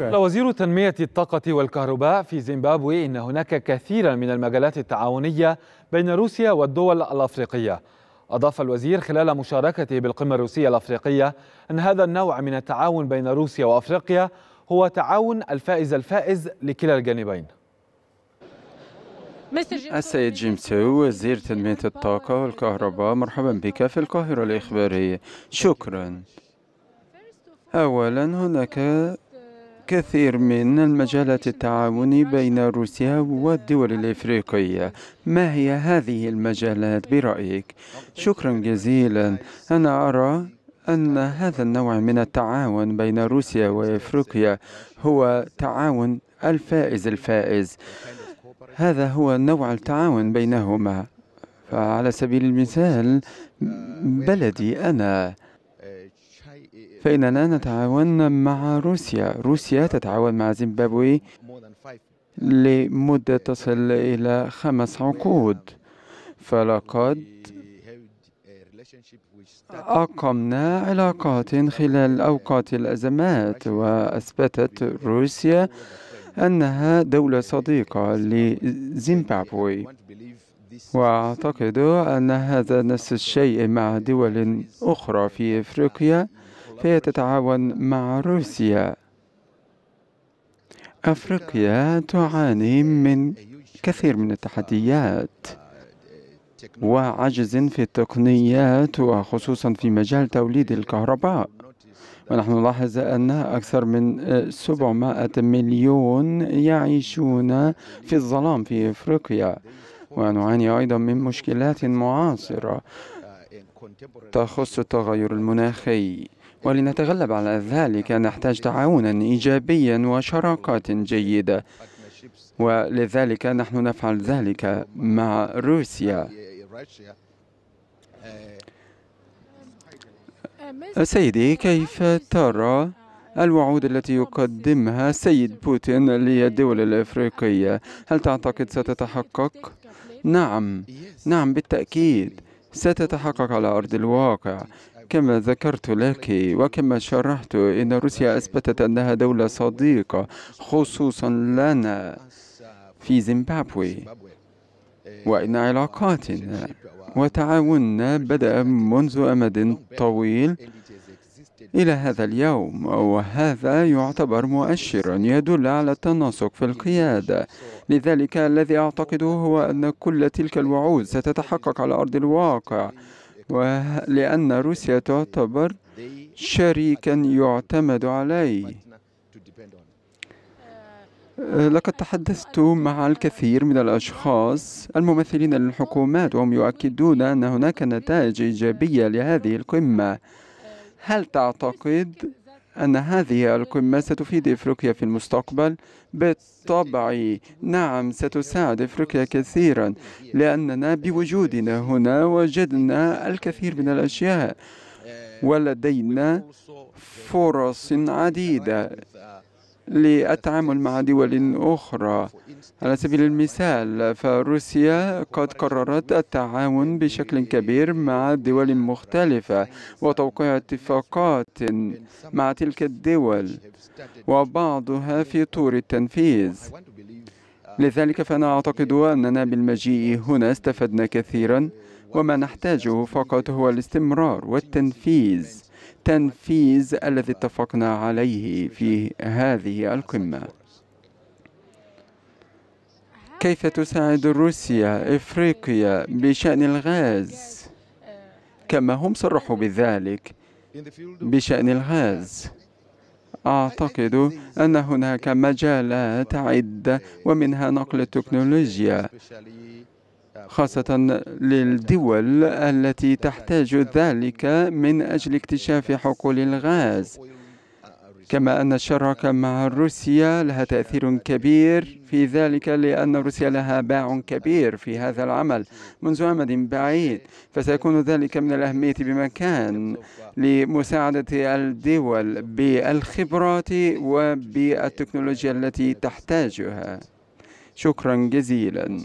بالفعل وزير تنمية الطاقة والكهرباء في زيمبابوي إن هناك كثيرا من المجالات التعاونية بين روسيا والدول الأفريقية أضاف الوزير خلال مشاركته بالقمة الروسية الأفريقية أن هذا النوع من التعاون بين روسيا وأفريقيا هو تعاون الفائز الفائز لكلا الجانبين السيد جيمس هو وزير تنمية الطاقة والكهرباء مرحبا بك في القاهرة الإخبارية شكرا أولا هناك الكثير من المجالات التعاوني بين روسيا والدول الإفريقية ما هي هذه المجالات برأيك؟ شكرا جزيلا أنا أرى أن هذا النوع من التعاون بين روسيا وإفريقيا هو تعاون الفائز الفائز هذا هو نوع التعاون بينهما فعلى سبيل المثال بلدي أنا فإننا نتعاون مع روسيا روسيا تتعاون مع زيمبابوي لمدة تصل إلى خمس عقود فلقد أقمنا علاقات خلال أوقات الأزمات وأثبتت روسيا أنها دولة صديقة لزيمبابوي وأعتقد أن هذا نفس الشيء مع دول أخرى في إفريقيا فهي تتعاون مع روسيا أفريقيا تعاني من كثير من التحديات وعجز في التقنيات وخصوصا في مجال توليد الكهرباء ونحن نلاحظ أن أكثر من 700 مليون يعيشون في الظلام في إفريقيا ونعاني أيضا من مشكلات معاصرة تخص التغير المناخي ولنتغلب على ذلك نحتاج تعاونا إيجابيا وشراكات جيدة ولذلك نحن نفعل ذلك مع روسيا سيدي كيف ترى الوعود التي يقدمها السيد بوتين للدول الافريقيه هل تعتقد ستتحقق نعم نعم بالتاكيد ستتحقق على ارض الواقع كما ذكرت لك وكما شرحت إن روسيا أثبتت أنها دولة صديقة خصوصا لنا في زيمبابوي وإن علاقاتنا وتعاوننا بدأ منذ أمد طويل إلى هذا اليوم وهذا يعتبر مؤشرا يدل على التناسق في القيادة لذلك الذي أعتقده هو أن كل تلك الوعود ستتحقق على أرض الواقع لأن روسيا تعتبر شريكا يعتمد عليه لقد تحدثت مع الكثير من الأشخاص الممثلين للحكومات وهم يؤكدون أن هناك نتائج إيجابية لهذه القمة هل تعتقد أن هذه القمة ستفيد إفريقيا في المستقبل بالطبع نعم ستساعد إفريقيا كثيرا لأننا بوجودنا هنا وجدنا الكثير من الأشياء ولدينا فرص عديدة للتعامل مع دول أخرى على سبيل المثال فروسيا قد قررت التعاون بشكل كبير مع دول مختلفة وتوقيع اتفاقات مع تلك الدول وبعضها في طور التنفيذ لذلك فأنا أعتقد أننا بالمجيء هنا استفدنا كثيرا وما نحتاجه فقط هو الاستمرار والتنفيذ التنفيذ الذي اتفقنا عليه في هذه القمة كيف تساعد روسيا إفريقيا بشأن الغاز كما هم صرحوا بذلك بشأن الغاز أعتقد أن هناك مجالات عدة ومنها نقل التكنولوجيا خاصة للدول التي تحتاج ذلك من أجل اكتشاف حقول الغاز كما أن الشراكة مع روسيا لها تأثير كبير في ذلك لأن روسيا لها باع كبير في هذا العمل منذ أمد بعيد فسيكون ذلك من الأهمية بمكان لمساعدة الدول بالخبرات وبالتكنولوجيا التي تحتاجها شكرا جزيلا